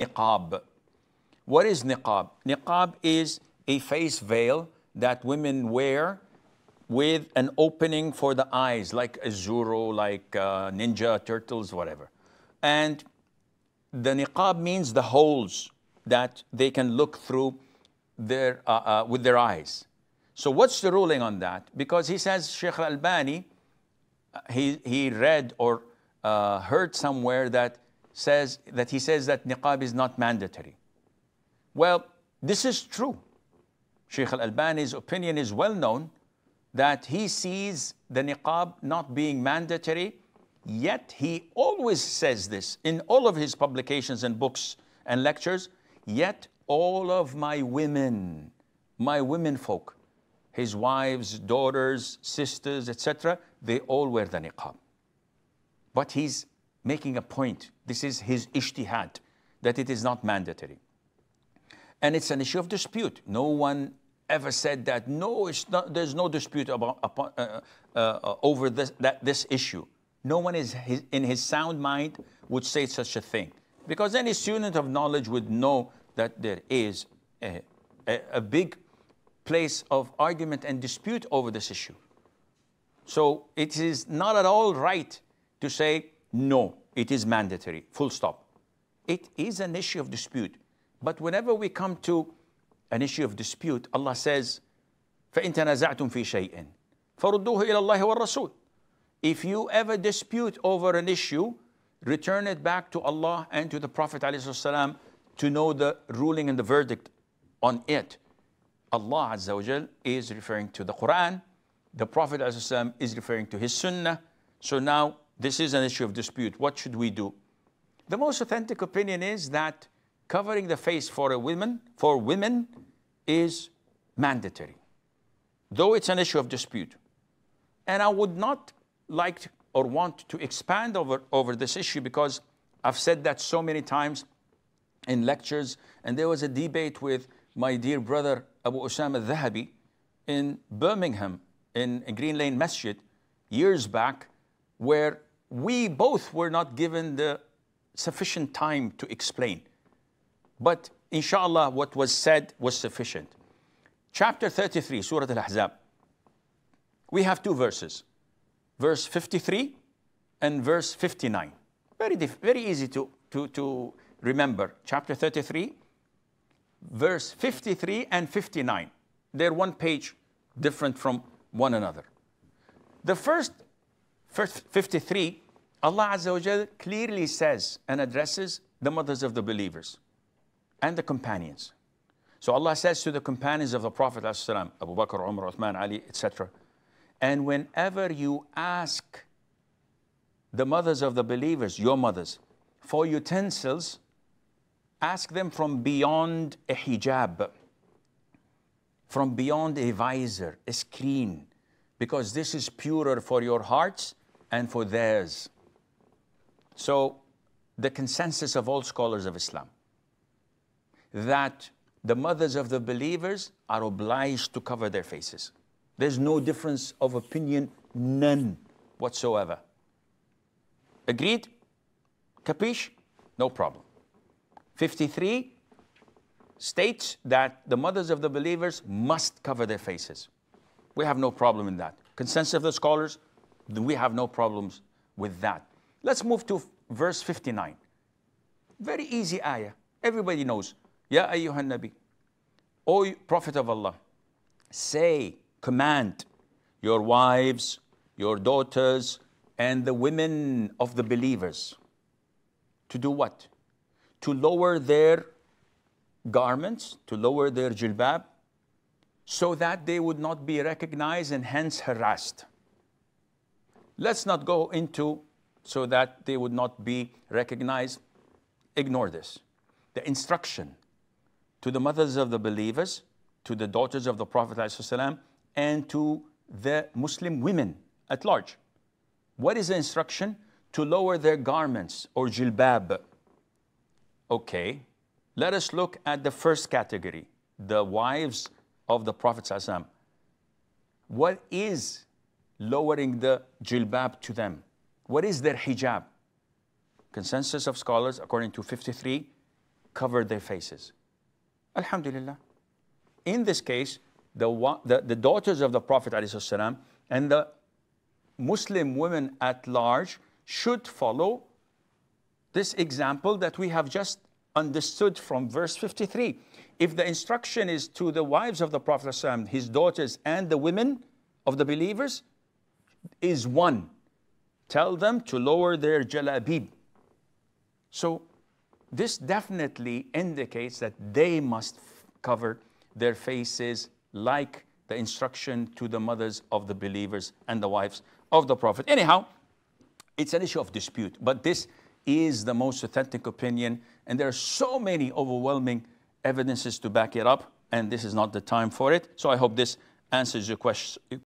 niqab. What is niqab? Niqab is a face veil that women wear with an opening for the eyes, like Azuro, like uh, Ninja Turtles, whatever. And the niqab means the holes that they can look through their, uh, uh, with their eyes. So what's the ruling on that? Because he says Sheikh Al-Bani, uh, he, he read or uh, heard somewhere that says that he says that niqab is not mandatory. Well, this is true. Sheikh Al Albani's opinion is well known that he sees the niqab not being mandatory, yet he always says this in all of his publications and books and lectures, yet all of my women, my women folk, his wives, daughters, sisters, etc., they all wear the niqab. But he's making a point, this is his ishtihad, that it is not mandatory. And it's an issue of dispute. No one ever said that, no, not, there's no dispute about, upon, uh, uh, over this, that, this issue. No one is his, in his sound mind would say such a thing. Because any student of knowledge would know that there is a, a, a big place of argument and dispute over this issue. So it is not at all right to say no, it is mandatory, full stop. It is an issue of dispute. But whenever we come to an issue of dispute, Allah says, فَإِن تَنَازَعْتُمْ فِي شَيْءٍ فَرُدُّوهُ إِلَى اللَّهِ وَالرَّسُولِ If you ever dispute over an issue, return it back to Allah and to the Prophet ﷺ to know the ruling and the verdict on it. Allah Azza is referring to the Quran, the Prophet ﷺ is referring to his Sunnah. So now this is an issue of dispute. What should we do? The most authentic opinion is that covering the face for a woman for women is mandatory, though it's an issue of dispute. And I would not like to, or want to expand over, over this issue because I've said that so many times in lectures. And there was a debate with my dear brother Abu Osama Dhahabi in Birmingham, in Green Lane Masjid, years back, where we both were not given the sufficient time to explain. But inshallah, what was said was sufficient. Chapter 33, Surah Al Ahzab. We have two verses, verse 53 and verse 59. Very, very easy to, to, to remember. Chapter 33, verse 53 and 59. They're one page different from one another. The first, first 53 Allah Azza wa clearly says and addresses the mothers of the believers and the companions. So Allah says to the companions of the Prophet ﷺ, Abu Bakr, Umar, Uthman, Ali, etc. And whenever you ask the mothers of the believers, your mothers, for utensils, ask them from beyond a hijab, from beyond a visor, a screen, because this is purer for your hearts and for theirs. So, the consensus of all scholars of Islam that the mothers of the believers are obliged to cover their faces. There's no difference of opinion, none whatsoever. Agreed? Capiche? No problem. 53 states that the mothers of the believers must cover their faces. We have no problem in that. Consensus of the scholars, we have no problems with that. Let's move to verse 59. Very easy ayah. Everybody knows. Ya ayyuhan nabi. O prophet of Allah, say, command your wives, your daughters, and the women of the believers to do what? To lower their garments, to lower their jilbab, so that they would not be recognized and hence harassed. Let's not go into so that they would not be recognized. Ignore this. The instruction to the mothers of the believers, to the daughters of the Prophet ﷺ, and to the Muslim women at large. What is the instruction? To lower their garments or jilbab. Okay, let us look at the first category, the wives of the Prophet ﷺ. What is lowering the jilbab to them? What is their hijab? Consensus of scholars, according to 53, covered their faces. Alhamdulillah. In this case, the, the, the daughters of the Prophet ﷺ and the Muslim women at large should follow this example that we have just understood from verse 53. If the instruction is to the wives of the Prophet, ﷺ, his daughters, and the women of the believers, is one. Tell them to lower their jalabib. So this definitely indicates that they must cover their faces like the instruction to the mothers of the believers and the wives of the Prophet. Anyhow, it's an issue of dispute, but this is the most authentic opinion, and there are so many overwhelming evidences to back it up, and this is not the time for it. So I hope this answers your, question.